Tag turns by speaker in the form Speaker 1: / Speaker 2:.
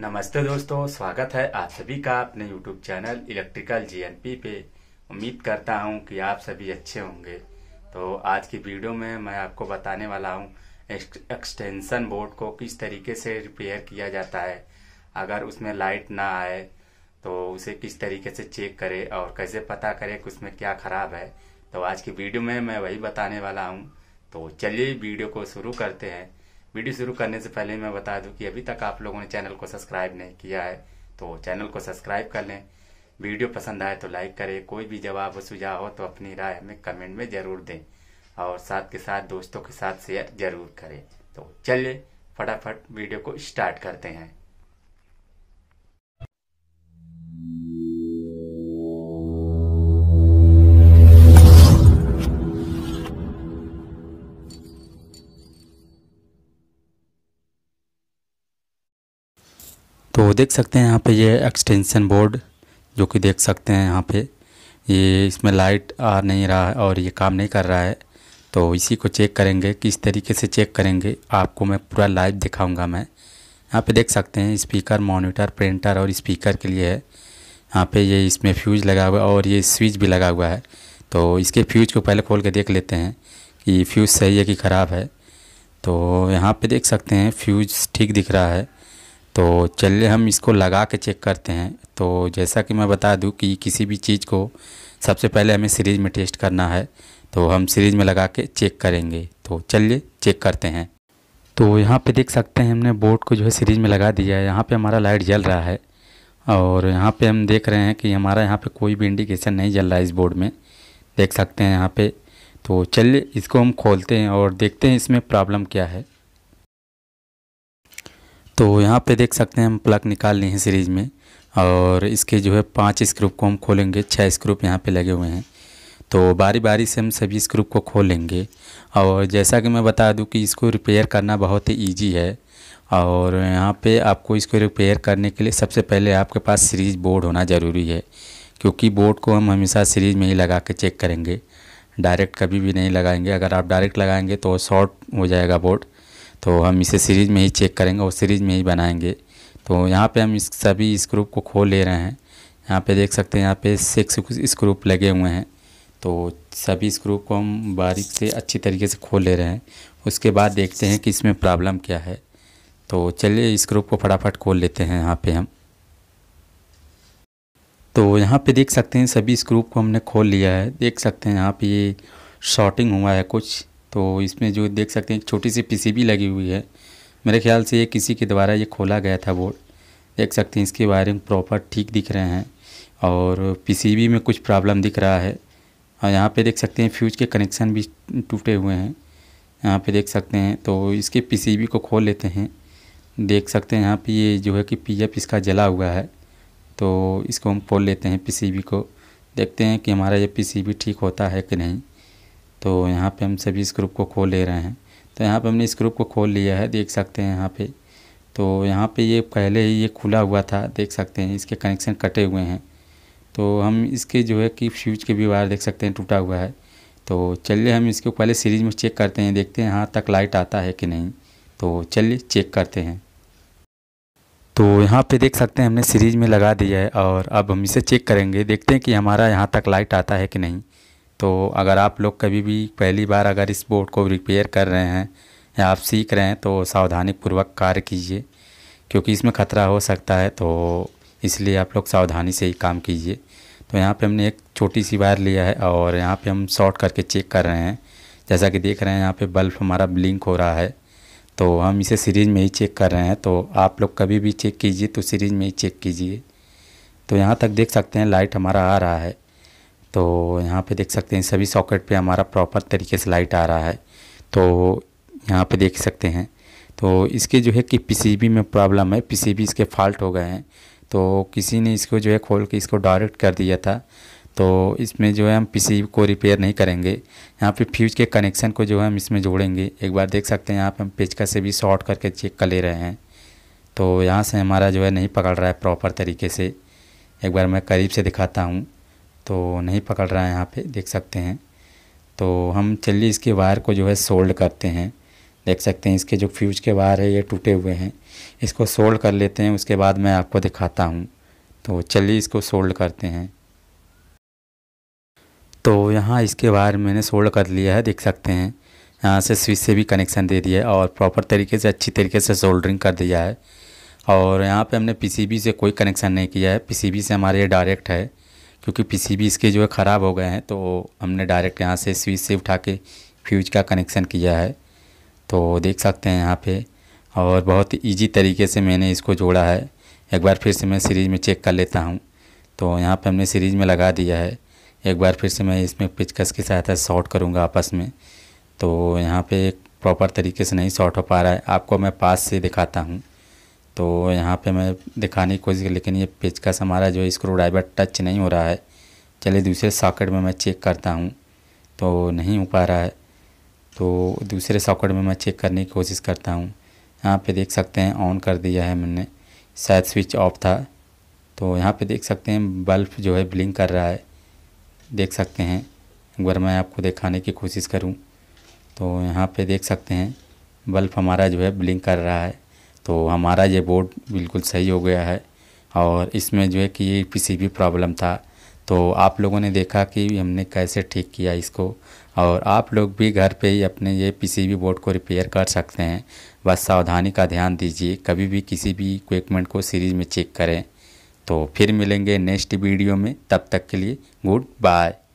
Speaker 1: नमस्ते दोस्तों स्वागत है आप सभी का अपने YouTube चैनल इलेक्ट्रिकल जीएनपी पे उम्मीद करता हूँ कि आप सभी अच्छे होंगे तो आज की वीडियो में मैं आपको बताने वाला हूँ एक्सटेंशन बोर्ड को किस तरीके से रिपेयर किया जाता है अगर उसमें लाइट ना आए तो उसे किस तरीके से चेक करें और कैसे पता करें कि उसमें क्या खराब है तो आज की वीडियो में मैं वही बताने वाला हूँ तो चलिए वीडियो को शुरू करते हैं वीडियो शुरू करने से पहले मैं बता दूं कि अभी तक आप लोगों ने चैनल को सब्सक्राइब नहीं किया है तो चैनल को सब्सक्राइब कर लें वीडियो पसंद आए तो लाइक करें कोई भी जवाब और सुझाव हो तो अपनी राय हमें कमेंट में ज़रूर दें और साथ के साथ दोस्तों के साथ शेयर जरूर करें तो चलिए फटाफट वीडियो को स्टार्ट करते हैं तो देख सकते हैं यहाँ पे ये एक्सटेंशन बोर्ड जो कि देख सकते हैं यहाँ पे ये इसमें लाइट आ नहीं रहा है और ये काम नहीं कर रहा है तो इसी को चेक करेंगे किस तरीके से चेक करेंगे आपको मैं पूरा लाइव दिखाऊंगा मैं यहाँ पे देख सकते हैं स्पीकर मॉनिटर प्रिंटर और स्पीकर के लिए है यहाँ पे ये इसमें फ्यूज लगा हुआ है और ये स्विच भी लगा हुआ है तो इसके फ्यूज को पहले खोल के देख लेते हैं कि फ्यूज़ सही है कि ख़राब है तो यहाँ पर देख सकते हैं फ्यूज ठीक दिख रहा है तो चलिए हम इसको लगा के चेक करते हैं तो जैसा कि मैं बता दूं कि किसी भी चीज़ को सबसे पहले हमें सीरीज में टेस्ट करना है तो हम सीरीज में लगा के चेक करेंगे तो चलिए चेक करते हैं तो यहाँ पे देख सकते हैं हमने बोर्ड को जो है सीरीज में लगा दिया है यहाँ पे हमारा लाइट जल रहा है और यहाँ पे हम देख रहे हैं कि हमारा यहाँ पे कोई भी इंडिकेशन नहीं जल रहा है इस बोर्ड में देख सकते हैं यहाँ पे तो चलिए इसको हम खोलते हैं और देखते हैं इसमें प्रॉब्लम क्या है तो यहाँ पे देख सकते हैं हम प्लग निकाल लिए हैं सीरीज़ में और इसके जो है पांच स्क्रूप को हम खोलेंगे छः स्क्रूप यहाँ पे लगे हुए हैं तो बारी बारी से हम सभी स्क्रूप को खोलेंगे और जैसा कि मैं बता दूं कि इसको रिपेयर करना बहुत ही ईजी है और यहाँ पे आपको इसको रिपेयर करने के लिए सबसे पहले आपके पास सीरीज बोर्ड होना ज़रूरी है क्योंकि बोर्ड को हम हमेशा सीरीज में ही लगा के चेक करेंगे डायरेक्ट कभी भी नहीं लगाएंगे अगर आप डायरेक्ट लगाएंगे तो शॉर्ट हो जाएगा बोर्ड तो हम इसे सीरीज़ में ही चेक करेंगे और सीरीज़ में ही बनाएंगे तो यहाँ पे हम इस सभी स्क्रूप को खोल ले रहे हैं यहाँ पे देख सकते हैं यहाँ पे सिक्स स्क्रू लगे हुए हैं तो सभी स्क्रू को हम बारीक से अच्छी तरीके से खोल ले रहे हैं उसके बाद देखते हैं कि इसमें प्रॉब्लम क्या है तो चलिए स्क्रू को फटाफट खोल लेते हैं यहाँ पर हम तो यहाँ पे देख सकते हैं सभी स्क्रू को हमने खोल लिया है देख सकते हैं यहाँ पे ये शॉर्टिंग हुआ है कुछ तो इसमें जो देख सकते हैं एक छोटी सी पीसीबी लगी हुई है मेरे ख्याल से ये किसी के द्वारा ये खोला गया था बोर्ड देख सकते हैं इसके वायरिंग प्रॉपर ठीक दिख रहे हैं और पीसीबी में कुछ प्रॉब्लम दिख रहा है और यहाँ पे देख सकते हैं फ्यूज के कनेक्शन भी टूटे हुए हैं यहाँ पे देख सकते हैं तो इसके पी को खोल लेते हैं देख सकते हैं यहाँ पे ये जो है कि पी इसका जला हुआ है तो इसको हम खोल लेते हैं पी को देखते हैं कि हमारा ये पी ठीक होता है कि नहीं तो यहाँ पे हम सभी इस ग्रुप को खोल ले रहे हैं तो यहाँ पे हमने इस ग्रुप को खोल लिया है देख सकते हैं यहाँ पे तो यहाँ पे ये पहले ही ये खुला हुआ था देख सकते हैं इसके कनेक्शन कटे हुए हैं तो हम इसके जो है कि फ्यूज के भी वायर देख सकते हैं टूटा हुआ है तो चलिए हम इसके पहले सीरीज में चेक करते हैं देखते हैं यहाँ तक लाइट आता है कि नहीं तो चलिए चेक करते हैं तो यहाँ पे देख सकते हैं हमने सीरीज में लगा दिया है और अब हम इसे चेक करेंगे देखते हैं कि हमारा यहाँ तक लाइट आता है कि नहीं तो अगर आप लोग कभी भी पहली बार अगर इस बोर्ड को रिपेयर कर रहे हैं या आप सीख रहे हैं तो सावधानी पूर्वक कार्य कीजिए क्योंकि इसमें खतरा हो सकता है तो इसलिए आप लोग सावधानी से ही काम कीजिए तो यहाँ पे हमने एक छोटी सी वायर लिया है और यहाँ पे हम शॉर्ट करके चेक कर रहे हैं जैसा कि देख रहे हैं यहाँ पे बल्ब हमारा ब्लिंक हो रहा है तो हम इसे सीरीज में ही चेक कर रहे हैं तो आप लोग कभी भी चेक कीजिए तो सीरीज में ही चेक कीजिए तो यहाँ तक देख सकते हैं लाइट हमारा आ रहा है तो यहाँ पे देख सकते हैं सभी सॉकेट पे हमारा प्रॉपर तरीके से लाइट आ रहा है तो यहाँ पे देख सकते हैं तो इसके जो है कि पीसीबी में प्रॉब्लम है पीसीबी इसके फॉल्ट हो गए हैं तो किसी ने इसको जो है खोल के इसको डायरेक्ट कर दिया था तो इसमें जो है हम पीसी को रिपेयर नहीं करेंगे यहाँ पे फ्यूज के कनेक्शन को जो है हम इसमें जोड़ेंगे एक बार देख सकते हैं यहाँ पे हम पेचका से भी शॉर्ट करके चेक कर ले रहे हैं तो यहाँ से हमारा जो है नहीं पकड़ रहा है प्रॉपर तरीके से एक बार मैं करीब से दिखाता हूँ तो नहीं पकड़ रहा है यहाँ पे देख सकते हैं तो हम चलिए इसके वायर को जो है सोल्ड करते हैं देख सकते हैं इसके जो फ्यूज के वायर है ये टूटे हुए हैं इसको सोल्ड कर लेते हैं उसके बाद मैं आपको दिखाता हूँ तो चलिए इसको सोल्ड करते हैं तो यहाँ इसके वायर मैंने सोल्ड कर लिया है देख सकते हैं यहाँ से स्विच से भी कनेक्शन दे दिया है और प्रॉपर तरीके से अच्छी तरीके से सोल्डरिंग कर दिया है और यहाँ पे हमने पीसीबी से कोई कनेक्शन नहीं किया है पीसीबी से हमारे ये डायरेक्ट है क्योंकि पीसीबी इसके जो है ख़राब हो गए हैं तो हमने डायरेक्ट यहाँ से स्विच से उठा के फ्यूज का कनेक्शन किया है तो देख सकते हैं यहाँ पे और बहुत इजी तरीके से मैंने इसको जोड़ा है एक बार फिर से मैं सीरीज़ में चेक कर लेता हूँ तो यहाँ पे हमने सीरीज़ में लगा दिया है एक बार फिर से मैं इसमें पिचकस की सहायता से शॉर्ट करूँगा आपस में तो यहाँ एक प्रॉपर तरीके से नहीं शॉर्ट हो पा रहा है आपको मैं पास से दिखाता हूँ तो यहाँ पे मैं दिखाने की कोशिश लेकिन ये पेचकस हमारा जो स्क्रू ड्राइवर टच नहीं हो रहा है चलिए दूसरे सॉकेट में मैं चेक करता हूँ तो नहीं हो पा रहा है तो दूसरे सॉकेट में मैं चेक करने की कोशिश करता हूँ यहाँ पे देख सकते हैं ऑन कर दिया है मैंने शायद स्विच ऑफ था तो यहाँ पे देख सकते हैं बल्ब जो है ब्लिंक कर रहा है देख सकते हैं एक बार मैं आपको दिखाने की कोशिश करूँ तो यहाँ पर देख सकते हैं बल्ब हमारा जो है ब्लिंक कर रहा है तो हमारा ये बोर्ड बिल्कुल सही हो गया है और इसमें जो है कि ये पीसीबी प्रॉब्लम था तो आप लोगों ने देखा कि हमने कैसे ठीक किया इसको और आप लोग भी घर पे ही अपने ये पीसीबी बोर्ड को रिपेयर कर सकते हैं बस सावधानी का ध्यान दीजिए कभी भी किसी भी इक्विपमेंट को सीरीज में चेक करें तो फिर मिलेंगे नेक्स्ट वीडियो में तब तक के लिए गुड बाय